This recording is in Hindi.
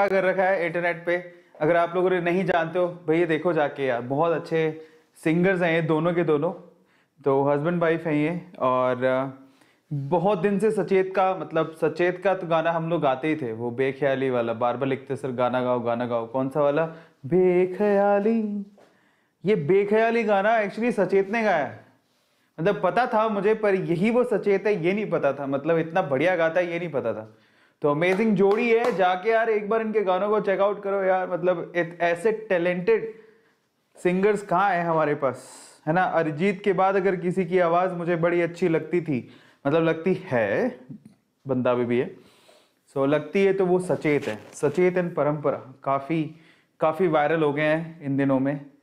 क्या कर रखा है इंटरनेट पे अगर आप लोग नहीं जानते हो भाई ये देखो जाके यार बहुत अच्छे सिंगर्स हैं ये दोनों के दोनों तो हस्बैंड वाइफ हैं ये और बहुत दिन से सचेत का मतलब सचेत का तो गाना हम लोग गाते ही थे वो बेख्याली वाला बार बार लिखते सर गाना गाओ गाना गाओ कौन सा वाला बेख्याली ये बेख्याली गाना एक्चुअली सचेत ने गाया मतलब पता था मुझे पर यही वो सचेत है ये नहीं पता था मतलब इतना बढ़िया गाता है ये नहीं पता था तो अमेजिंग जोड़ी है जाके यार एक बार इनके गानों को चेकआउट करो यार मतलब ऐसे टैलेंटेड सिंगर्स कहाँ हैं हमारे पास है ना अरिजीत के बाद अगर किसी की आवाज़ मुझे बड़ी अच्छी लगती थी मतलब लगती है बंदा भी, भी है सो so, लगती है तो वो सचेत है सचेत इन परंपरा काफ़ी काफ़ी वायरल हो गए हैं इन दिनों में